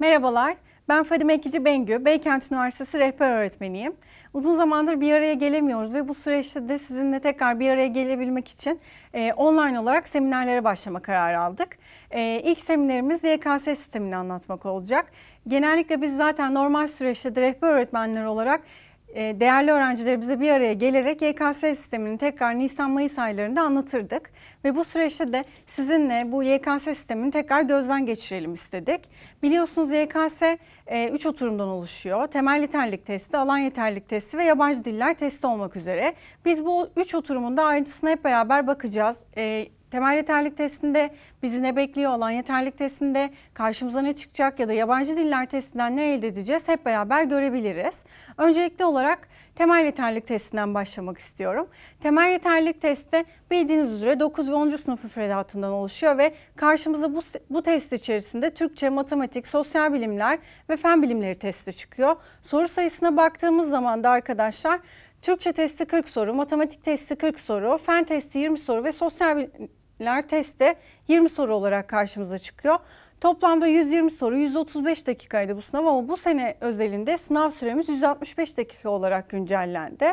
Merhabalar, ben Fadime Ekici Bengü, Beykent Üniversitesi rehber öğretmeniyim. Uzun zamandır bir araya gelemiyoruz ve bu süreçte de sizinle tekrar bir araya gelebilmek için e, online olarak seminerlere başlama kararı aldık. E, ilk seminerimiz YKS sistemini anlatmak olacak. Genellikle biz zaten normal süreçte rehber öğretmenler olarak ee, değerli öğrencilerimize bir araya gelerek YKS sistemini tekrar Nisan-Mayıs aylarında anlatırdık. Ve bu süreçte de sizinle bu YKS sistemini tekrar gözden geçirelim istedik. Biliyorsunuz YKS 3 e, oturumdan oluşuyor. Temel yeterlik testi, alan yeterlik testi ve yabancı diller testi olmak üzere. Biz bu 3 da ayrıntısına hep beraber bakacağız. E, temel yeterlik testinde bizi ne bekliyor olan yeterlik testinde karşımıza ne çıkacak ya da yabancı diller testinden ne elde edeceğiz hep beraber görebiliriz. Öncelikli olarak temel yeterlik testinden başlamak istiyorum. Temel yeterlik testi bildiğiniz üzere 9 ve 10. sınıf müfredatından oluşuyor ve karşımıza bu, bu test içerisinde Türkçe, matematik, sosyal bilimler ve fen bilimleri testi çıkıyor. Soru sayısına baktığımız zaman da arkadaşlar Türkçe testi 40 soru, matematik testi 40 soru, fen testi 20 soru ve sosyal multidisipliner testte 20 soru olarak karşımıza çıkıyor. Toplamda 120 soru, 135 dakikaydı bu sınav ama bu sene özelinde sınav süremiz 165 dakika olarak güncellendi.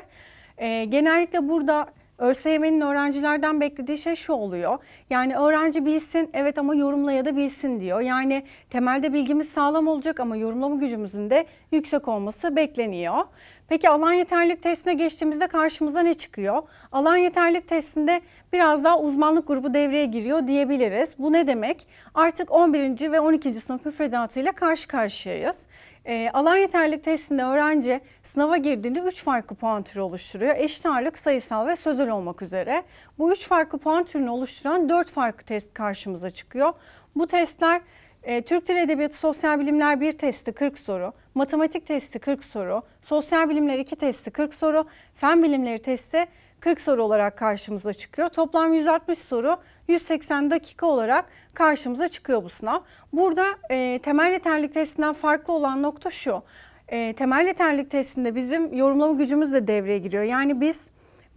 Ee, genellikle burada ÖSYM'nin öğrencilerden beklediği şey şu oluyor. Yani öğrenci bilsin evet ama yorumla ya da bilsin diyor. Yani temelde bilgimiz sağlam olacak ama yorumlama gücümüzün de yüksek olması bekleniyor. Peki alan yeterlilik testine geçtiğimizde karşımıza ne çıkıyor? Alan yeterlilik testinde biraz daha uzmanlık grubu devreye giriyor diyebiliriz. Bu ne demek? Artık 11. ve 12. sınıf müfredatıyla karşı karşıyayız. E, alan yeterlilik testinde öğrenci sınava girdiğinde 3 farklı puan türü oluşturuyor. Eşit ağırlık, sayısal ve sözel olmak üzere. Bu 3 farklı puan türünü oluşturan 4 farklı test karşımıza çıkıyor. Bu testler e, Türk Dil Edebiyatı Sosyal Bilimler 1 testi 40 soru, matematik testi 40 soru, sosyal bilimler 2 testi 40 soru, fen bilimleri testi 40 soru olarak karşımıza çıkıyor. Toplam 160 soru 180 dakika olarak karşımıza çıkıyor bu sınav. Burada e, temel yeterlilik testinden farklı olan nokta şu. E, temel yeterlilik testinde bizim yorumlama gücümüz de devreye giriyor. Yani biz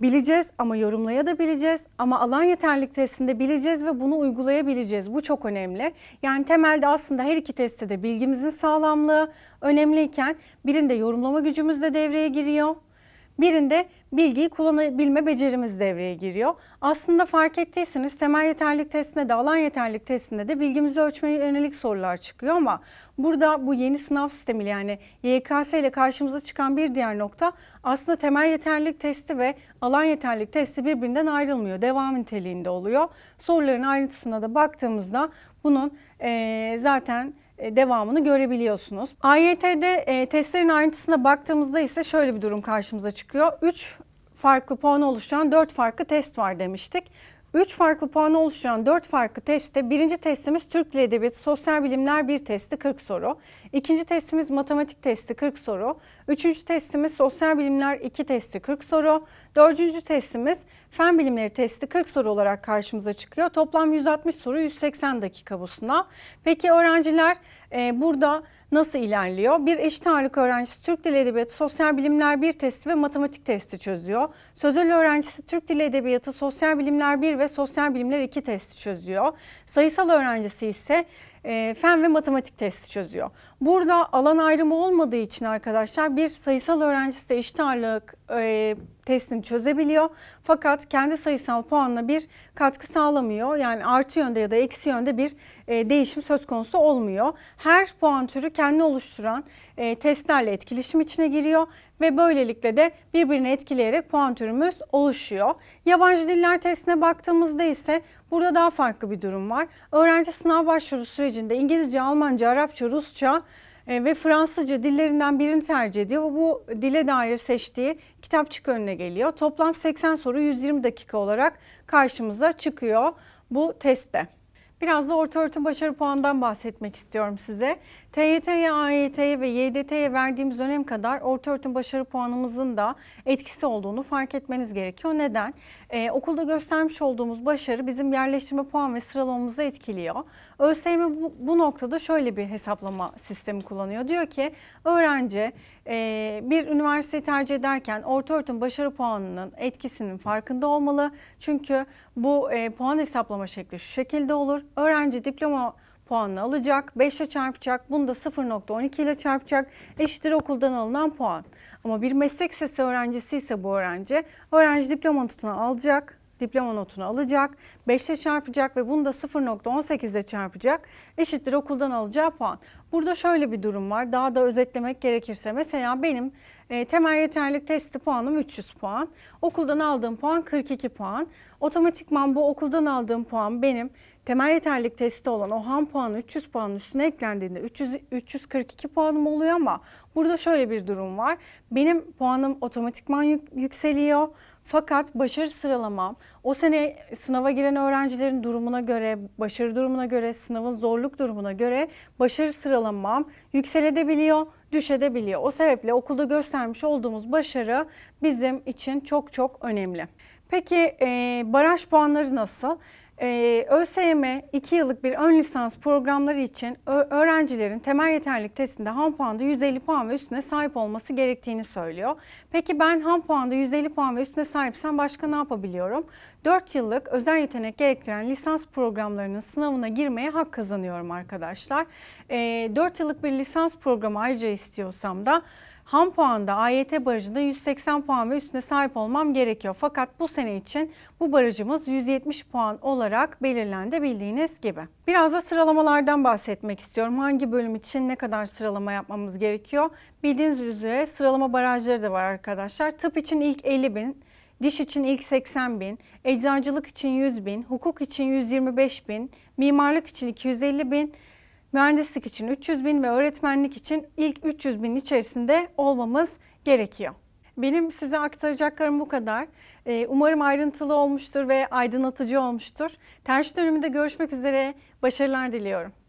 bileceğiz ama yorumlaya da bileceğiz ama alan yeterlilik testinde bileceğiz ve bunu uygulayabileceğiz. Bu çok önemli. Yani temelde aslında her iki testte de bilgimizin sağlamlığı önemliyken birinde yorumlama gücümüz de devreye giriyor. Birinde bilgiyi kullanabilme becerimiz devreye giriyor. Aslında fark ettiyseniz temel yeterlilik testinde de alan yeterlilik testinde de bilgimizi ölçmeye yönelik sorular çıkıyor ama burada bu yeni sınav sistemi yani YKS ile karşımıza çıkan bir diğer nokta aslında temel yeterlilik testi ve alan yeterlilik testi birbirinden ayrılmıyor. Devam niteliğinde oluyor. Soruların ayrıntısına da baktığımızda bunun e, zaten e, devamını görebiliyorsunuz. AYT'de e, testlerin ayrıntısına baktığımızda ise şöyle bir durum karşımıza çıkıyor. 3 farklı puan oluşan 4 farklı test var demiştik. 3 farklı puanı oluşturan 4 farklı testte birinci testimiz Türk Dil Edebiyatı Sosyal Bilimler 1 testi 40 soru. ikinci testimiz matematik testi 40 soru. Üçüncü testimiz sosyal bilimler 2 testi 40 soru. Dördüncü testimiz fen bilimleri testi 40 soru olarak karşımıza çıkıyor. Toplam 160 soru 180 dakika bu sınav. Peki öğrenciler e, burada nasıl ilerliyor? Bir eşit ağırlık öğrencisi Türk Dili Edebiyatı Sosyal Bilimler 1 testi ve matematik testi çözüyor. Sözel öğrencisi Türk Dili Edebiyatı Sosyal Bilimler 1 ve Sosyal Bilimler 2 testi çözüyor. Sayısal öğrencisi ise e, fen ve matematik testi çözüyor. Burada alan ayrımı olmadığı için arkadaşlar bir sayısal öğrencisi de eşit ağırlık e, testini çözebiliyor. Fakat kendi sayısal puanla bir katkı sağlamıyor. Yani artı yönde ya da eksi yönde bir e, değişim söz konusu olmuyor. Her puan türü kendi oluşturan e, testlerle etkileşim içine giriyor ve böylelikle de birbirini etkileyerek puan türümüz oluşuyor. Yabancı diller testine baktığımızda ise burada daha farklı bir durum var. Öğrenci sınav başvuru sürecinde İngilizce, Almanca, Arapça, Rusça e, ve Fransızca dillerinden birini tercih ediyor. Bu dile dair seçtiği kitapçık önüne geliyor. Toplam 80 soru 120 dakika olarak karşımıza çıkıyor bu testte. Biraz da orta öğretim başarı puanından bahsetmek istiyorum size. TYT'ye, AYT'ye ve YDT'ye verdiğimiz önem kadar orta öğretim başarı puanımızın da etkisi olduğunu fark etmeniz gerekiyor. Neden? Ee, okulda göstermiş olduğumuz başarı bizim yerleştirme puan ve sıralamamızı etkiliyor. ÖSYM bu, bu noktada şöyle bir hesaplama sistemi kullanıyor. Diyor ki öğrenci e, bir üniversiteyi tercih ederken orta öğretim başarı puanının etkisinin farkında olmalı. Çünkü bu e, puan hesaplama şekli şu şekilde olur Öğrenci diploma puanını alacak, 5 ile çarpacak, bunu da 0.12 ile çarpacak, eşittir okuldan alınan puan. Ama bir meslek sesi öğrencisi ise bu öğrenci, öğrenci diploma notunu alacak, diploma notunu alacak, 5'le çarpacak ve bunu da 0.18 ile çarpacak eşittir okuldan alacağı puan. Burada şöyle bir durum var. Daha da özetlemek gerekirse mesela benim e, temel yeterlilik testi puanım 300 puan. Okuldan aldığım puan 42 puan. Otomatikman bu okuldan aldığım puan benim temel yeterlilik testi olan o ham puanı 300 puanın üstüne eklendiğinde 300, 342 puanım oluyor ama burada şöyle bir durum var. Benim puanım otomatikman yük, yükseliyor. Fakat başarı sıralama o sene sınava giren öğrencilerin durumuna göre, başarı durumuna göre, sınavın zorluk durumuna göre başarı sıralamam yükselebiliyor, düşebiliyor. O sebeple okulda göstermiş olduğumuz başarı bizim için çok çok önemli. Peki e, baraj puanları nasıl? Ee, ÖSYM 2 yıllık bir ön lisans programları için öğrencilerin temel yeterlilik testinde ham puanda 150 puan ve üstüne sahip olması gerektiğini söylüyor. Peki ben ham puanda 150 puan ve üstüne sahipsem başka ne yapabiliyorum? 4 yıllık özel yetenek gerektiren lisans programlarının sınavına girmeye hak kazanıyorum arkadaşlar. Ee, 4 yıllık bir lisans programı ayrıca istiyorsam da ham puanda AYT barajında 180 puan ve üstüne sahip olmam gerekiyor. Fakat bu sene için bu barajımız 170 puan olarak belirlendi bildiğiniz gibi. Biraz da sıralamalardan bahsetmek istiyorum. Hangi bölüm için ne kadar sıralama yapmamız gerekiyor? Bildiğiniz üzere sıralama barajları da var arkadaşlar. Tıp için ilk 50 bin, diş için ilk 80 bin, eczacılık için 100 bin, hukuk için 125 bin, mimarlık için 250 bin, mühendislik için 300 bin ve öğretmenlik için ilk 300 bin içerisinde olmamız gerekiyor. Benim size aktaracaklarım bu kadar. Ee, umarım ayrıntılı olmuştur ve aydınlatıcı olmuştur. Tercih döneminde görüşmek üzere. Başarılar diliyorum.